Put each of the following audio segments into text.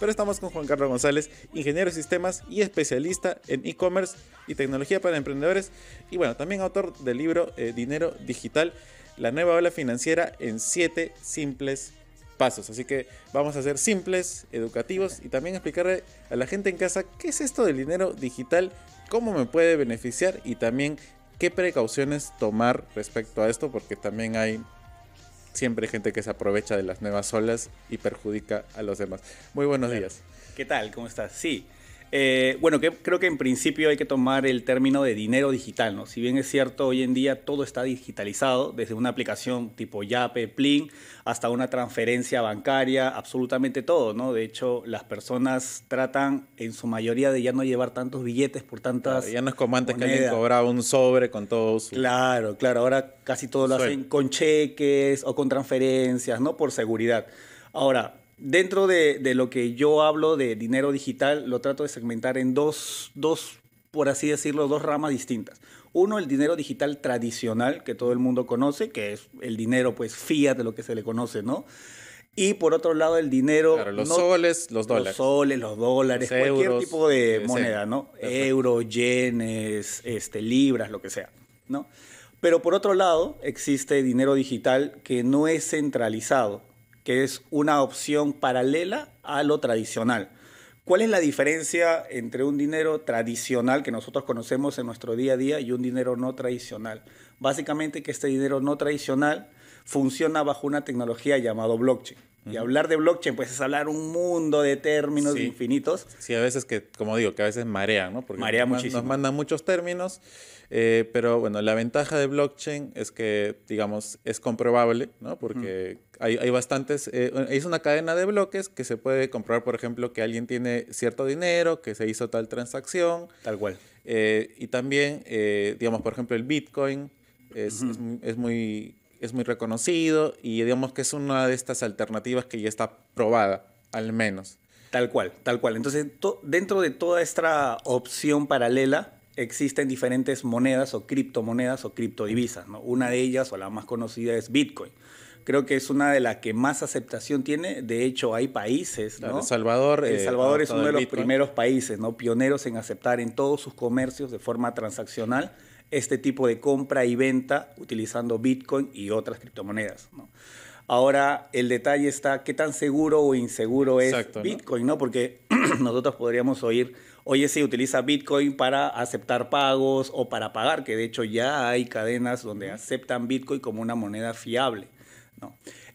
Pero estamos con Juan Carlos González, ingeniero de sistemas y especialista en e-commerce y tecnología para emprendedores. Y bueno, también autor del libro eh, Dinero Digital, la nueva ola financiera en siete simples pasos. Así que vamos a ser simples, educativos y también explicarle a la gente en casa qué es esto del dinero digital, cómo me puede beneficiar y también qué precauciones tomar respecto a esto, porque también hay siempre hay gente que se aprovecha de las nuevas olas y perjudica a los demás. Muy buenos días. ¿Qué tal? ¿Cómo estás? Sí, eh, bueno, que, creo que en principio hay que tomar el término de dinero digital, ¿no? Si bien es cierto, hoy en día todo está digitalizado, desde una aplicación tipo Yape, Plin, hasta una transferencia bancaria, absolutamente todo, ¿no? De hecho, las personas tratan en su mayoría de ya no llevar tantos billetes por tantas. ya no es como antes que alguien cobraba un sobre con todos Claro, claro, ahora casi todo lo hacen con cheques o con transferencias, ¿no? Por seguridad. Ahora, dentro de, lo que yo hablo de dinero digital, lo trato de segmentar en dos, por así decirlo, dos ramas distintas. Uno, el dinero digital tradicional, que todo el mundo conoce, que es el dinero, pues, fiat de lo que se le conoce, ¿no? Y por otro lado, el dinero. los soles, los dólares. Los soles, los dólares, cualquier tipo de moneda, ¿no? Euro, yenes, este, libras, lo que sea, ¿no? Pero por otro lado, existe dinero digital que no es centralizado que es una opción paralela a lo tradicional. ¿Cuál es la diferencia entre un dinero tradicional que nosotros conocemos en nuestro día a día y un dinero no tradicional? Básicamente que este dinero no tradicional funciona bajo una tecnología llamada blockchain. Y hablar de blockchain, pues es hablar un mundo de términos infinitos. Sí, a veces que, como digo, que a veces marea, ¿no? Porque nos, mandan muchos términos, eh, pero bueno, la ventaja de blockchain es que, digamos, es comprobable, ¿no? Porque hay, bastantes, eh, es una cadena de bloques que se puede comprobar, por ejemplo, que alguien tiene cierto dinero, que se hizo tal transacción. Tal cual. Eh, y también, digamos, por ejemplo, el Bitcoin es muy es muy reconocido y digamos que es una de estas alternativas que ya está probada, al menos. Tal cual, tal cual. Entonces, dentro de toda esta opción paralela, existen diferentes monedas o criptomonedas o criptodivisas. ¿no? Una de ellas o la más conocida es Bitcoin. Creo que es una de las que más aceptación tiene. De hecho, hay países. ¿no? El eh, Salvador. Salvador es uno de los primeros países, ¿no? Pioneros en aceptar en todos sus comercios de forma transaccional este tipo de compra y venta utilizando Bitcoin y otras criptomonedas. Ahora el detalle está qué tan seguro o inseguro es Bitcoin, ¿no? Porque nosotros podríamos oír, oye, si utiliza Bitcoin para aceptar pagos o para pagar, que de hecho ya hay cadenas donde aceptan Bitcoin como una moneda fiable,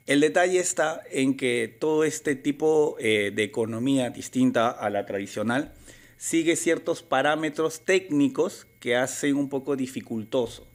El detalle está en que todo este tipo eh, de economía distinta a la tradicional sigue ciertos parámetros técnicos que hace un poco dificultoso.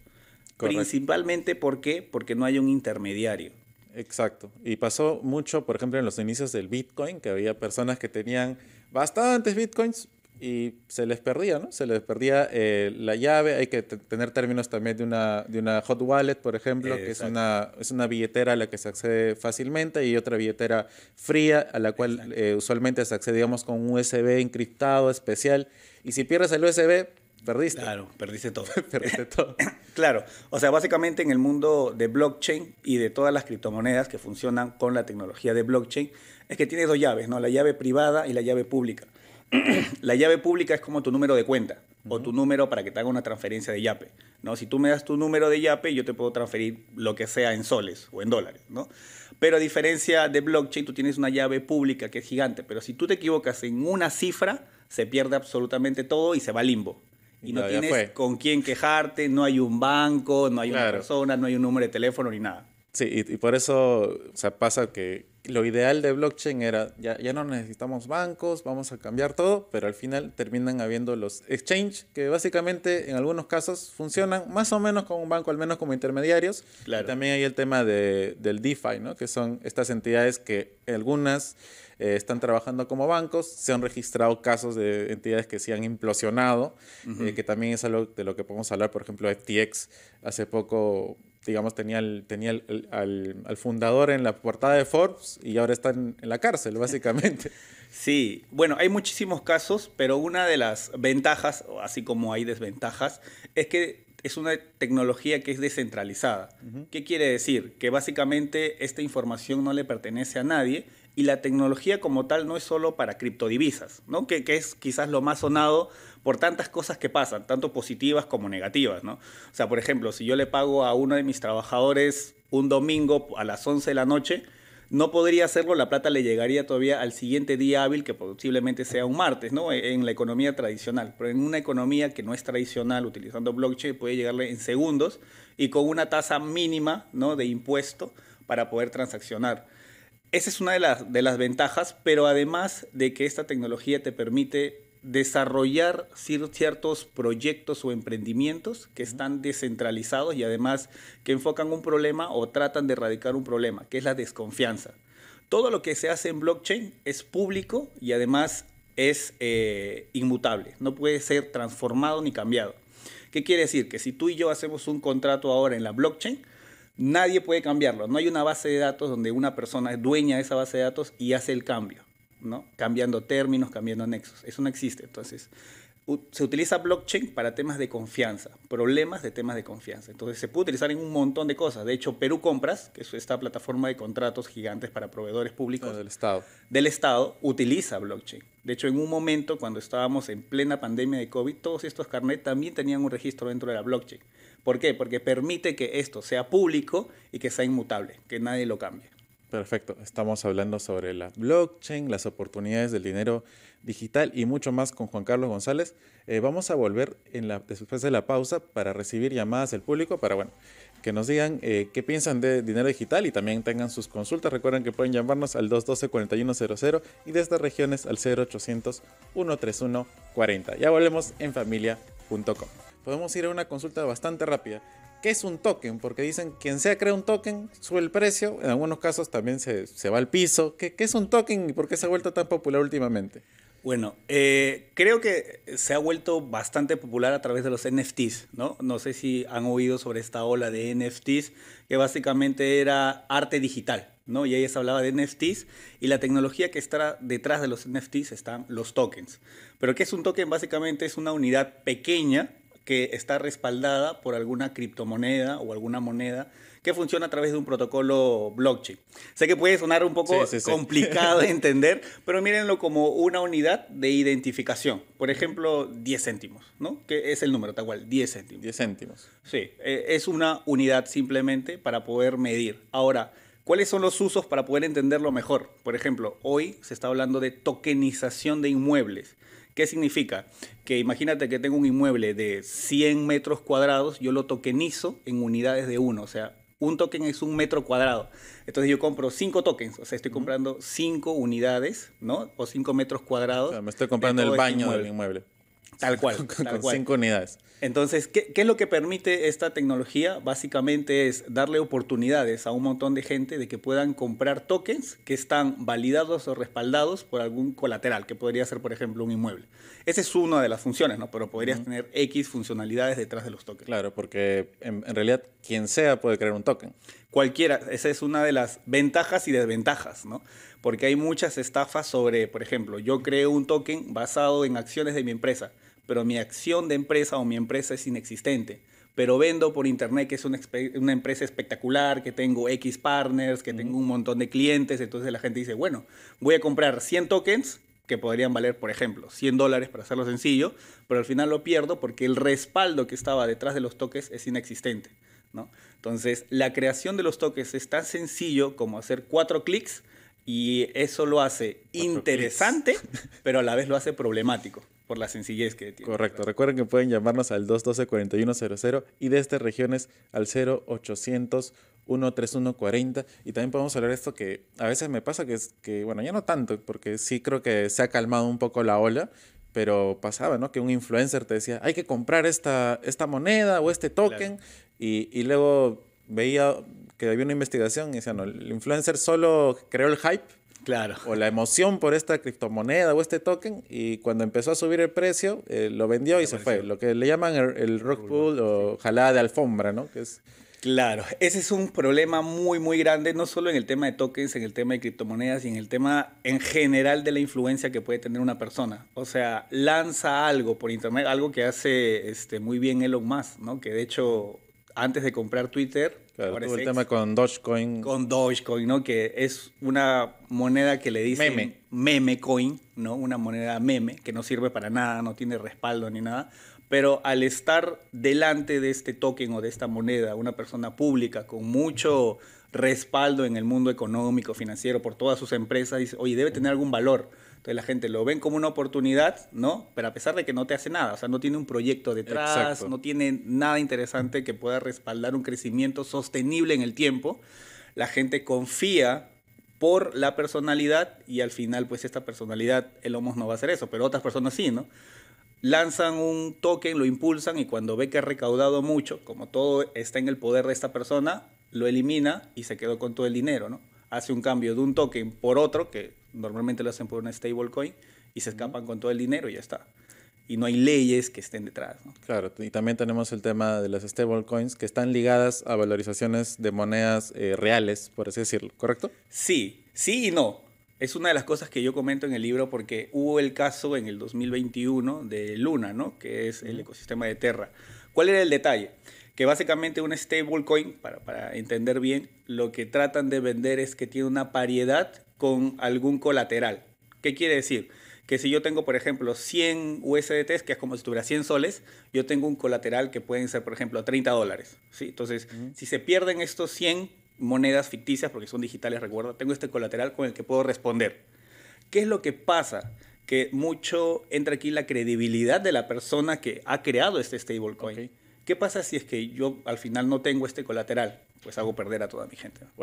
Principalmente ¿por porque no hay un intermediario. Exacto. Y pasó mucho, por ejemplo, en los inicios del Bitcoin, que había personas que tenían bastantes Bitcoins y se les perdía, ¿no? Se les perdía eh, la llave. Hay que tener términos también de una, de una hot wallet, por ejemplo, que es una, es una billetera a la que se accede fácilmente y otra billetera fría a la cual eh, usualmente se accede, con un USB encriptado especial. Y si pierdes el USB, Perdiste. Claro, perdiste todo. perdiste todo. claro, o sea, básicamente en el mundo de blockchain y de todas las criptomonedas que funcionan con la tecnología de blockchain, es que tienes dos llaves, ¿no? La llave privada y la llave pública. la llave pública es como tu número de cuenta o tu número para que te haga una transferencia de YAPE, ¿no? Si tú me das tu número de YAPE, yo te puedo transferir lo que sea en soles o en dólares, ¿no? Pero a diferencia de blockchain, tú tienes una llave pública que es gigante, pero si tú te equivocas en una cifra, se pierde absolutamente todo y se va limbo. Y no tienes con quién quejarte, no hay un banco, no hay una persona, no hay un número de teléfono ni nada. Sí, y, por eso o sea, pasa que lo ideal de blockchain era, ya, ya no necesitamos bancos, vamos a cambiar todo, pero al final terminan habiendo los exchange, que básicamente en algunos casos funcionan más o menos como un banco, al menos como intermediarios. también hay el tema de, del DeFi, ¿no? que son estas entidades que algunas eh, están trabajando como bancos, se han registrado casos de entidades que se han implosionado, eh, que también es algo de lo que podemos hablar, por ejemplo, FTX hace poco digamos, tenía, tenía al, fundador en la portada de Forbes y ahora está en, la cárcel, básicamente. Sí, bueno, hay muchísimos casos, pero una de las ventajas, así como hay desventajas, es que es una tecnología que es descentralizada. ¿Qué quiere decir? Que básicamente esta información no le pertenece a nadie y la tecnología como tal no es solo para criptodivisas, ¿no? que, es quizás lo más sonado por tantas cosas que pasan, tanto positivas como negativas. ¿no? O sea, por ejemplo, si yo le pago a uno de mis trabajadores un domingo a las 11 de la noche, no podría hacerlo, la plata le llegaría todavía al siguiente día hábil, que posiblemente sea un martes, ¿no? En la economía tradicional. Pero en una economía que no es tradicional, utilizando blockchain, puede llegarle en segundos y con una tasa mínima, ¿no? De impuesto para poder transaccionar. Esa es una de las, ventajas, pero además de que esta tecnología te permite desarrollar ciertos proyectos o emprendimientos que están descentralizados y además que enfocan un problema o tratan de erradicar un problema, que es la desconfianza. Todo lo que se hace en blockchain es público y además es eh, inmutable, no puede ser transformado ni cambiado. ¿Qué quiere decir? Que si tú y yo hacemos un contrato ahora en la blockchain, Nadie puede cambiarlo. No hay una base de datos donde una persona es dueña de esa base de datos y hace el cambio, ¿no? Cambiando términos, cambiando nexos. Eso no existe. Entonces, se utiliza blockchain para temas de confianza, problemas de temas de confianza. Entonces, se puede utilizar en un montón de cosas. De hecho, Perú Compras, que es esta plataforma de contratos gigantes para proveedores públicos ah, del Estado, del Estado utiliza blockchain. De hecho, en un momento cuando estábamos en plena pandemia de COVID, todos estos carnets también tenían un registro dentro de la blockchain. ¿Por qué? Porque permite que esto sea público y que sea inmutable, que nadie lo cambie. Perfecto, estamos hablando sobre la blockchain, las oportunidades del dinero digital y mucho más con Juan Carlos González. Eh, vamos a volver en la, después de la pausa para recibir llamadas del público para bueno, que nos digan eh, qué piensan de dinero digital y también tengan sus consultas. Recuerden que pueden llamarnos al 212-4100 y desde regiones al 0800-131-40. Ya volvemos en familia.com podemos ir a una consulta bastante rápida. ¿Qué es un token? Porque dicen, quien sea crea un token, sube el precio, en algunos casos también se, se va al piso. ¿Qué, ¿Qué, es un token y por qué se ha vuelto tan popular últimamente? Bueno, eh, creo que se ha vuelto bastante popular a través de los NFTs, ¿no? No sé si han oído sobre esta ola de NFTs, que básicamente era arte digital, ¿no? Y ahí se hablaba de NFTs y la tecnología que está detrás de los NFTs están los tokens. Pero ¿qué es un token? Básicamente es una unidad pequeña que está respaldada por alguna criptomoneda o alguna moneda que funciona a través de un protocolo blockchain. Sé que puede sonar un poco complicado de entender, pero mírenlo como una unidad de identificación. Por ejemplo, 10 céntimos, ¿no? Que es el número, tal cual, 10 céntimos. 10 céntimos. Sí, eh, es una unidad simplemente para poder medir. Ahora, ¿cuáles son los usos para poder entenderlo mejor? Por ejemplo, hoy se está hablando de tokenización de inmuebles. ¿Qué significa? Que imagínate que tengo un inmueble de 100 metros cuadrados, yo lo tokenizo en unidades de uno, o sea, un token es un metro cuadrado. Entonces yo compro cinco tokens, o sea, estoy comprando cinco unidades, ¿no? O cinco metros cuadrados. me estoy comprando el este baño del inmueble. Tal cual. Con, cinco unidades. Entonces, ¿qué, es lo que permite esta tecnología? Básicamente es darle oportunidades a un montón de gente de que puedan comprar tokens que están validados o respaldados por algún colateral, que podría ser, por ejemplo, un inmueble. Esa es una de las funciones, ¿no? Pero podrías tener X funcionalidades detrás de los tokens. Claro, porque en, realidad quien sea puede crear un token. Cualquiera, esa es una de las ventajas y desventajas, ¿no? Porque hay muchas estafas sobre, por ejemplo, yo creo un token basado en acciones de mi empresa pero mi acción de empresa o mi empresa es inexistente. Pero vendo por internet que es una, empresa espectacular, que tengo X partners, que tengo un montón de clientes. Entonces la gente dice, bueno, voy a comprar 100 tokens que podrían valer, por ejemplo, 100 dólares para hacerlo sencillo, pero al final lo pierdo porque el respaldo que estaba detrás de los tokens es inexistente. Entonces, la creación de los tokens es tan sencillo como hacer cuatro clics y eso lo hace interesante, pero a la vez lo hace problemático por la sencillez que tiene. Correcto. Recuerden que pueden llamarnos al 212-4100 y de estas regiones al 0800 13140 y también podemos hablar esto que a veces me pasa que que bueno, ya no tanto porque sí creo que se ha calmado un poco la ola, pero pasaba, ¿no? Que un influencer te decía, "Hay que comprar esta esta moneda o este token" y, luego veía que había una investigación y decían, no, el influencer solo creó el hype Claro. O la emoción por esta criptomoneda o este token. Y cuando empezó a subir el precio, eh, lo vendió y se fue. Lo que le llaman el, el rock pool o jalada de alfombra, ¿no? Que es... Claro, ese es un problema muy, muy grande, no solo en el tema de tokens, en el tema de criptomonedas y en el tema en general de la influencia que puede tener una persona. O sea, lanza algo por internet, algo que hace este, muy bien Elon Musk, ¿no? Que de hecho antes de comprar Twitter. Claro, el tema con Dogecoin. Con Dogecoin, ¿no? Que es una moneda que le dicen meme coin, ¿no? Una moneda meme que no sirve para nada, no tiene respaldo ni nada. Pero al estar delante de este token o de esta moneda, una persona pública con mucho respaldo en el mundo económico, financiero, por todas sus empresas, dice, oye, debe tener algún valor. Entonces la gente lo ven como una oportunidad, ¿no? Pero a pesar de que no te hace nada, o sea, no tiene un proyecto detrás, no tiene nada interesante que pueda respaldar un crecimiento sostenible en el tiempo, la gente confía por la personalidad y al final pues esta personalidad, el homos no va a hacer eso, pero otras personas sí, ¿no? lanzan un token, lo impulsan y cuando ve que ha recaudado mucho, como todo está en el poder de esta persona, lo elimina y se quedó con todo el dinero, ¿no? Hace un cambio de un token por otro, que normalmente lo hacen por una stablecoin, y se escapan con todo el dinero y ya está. Y no hay leyes que estén detrás, ¿no? Claro, y también tenemos el tema de las stablecoins que están ligadas a valorizaciones de monedas eh, reales, por así decirlo, ¿correcto? Sí, sí y no. Es una de las cosas que yo comento en el libro porque hubo el caso en el 2021 de Luna, ¿no? Que es el ecosistema de Terra. ¿Cuál era el detalle? que básicamente un stablecoin, para, para entender bien, lo que tratan de vender es que tiene una paridad con algún colateral. ¿Qué quiere decir? que si yo tengo, por ejemplo, 100 USDT, que es como si tuviera 100 soles, yo tengo un colateral que pueden ser, por ejemplo, 30 dólares. ¿sí? Entonces, si se pierden estos 100 monedas ficticias, porque son digitales, recuerdo, tengo este colateral con el que puedo responder. ¿Qué es lo que pasa? Que mucho entra aquí la credibilidad de la persona que ha creado este stablecoin. ¿Qué pasa si es que yo al final no tengo este colateral? Pues hago perder a toda mi gente.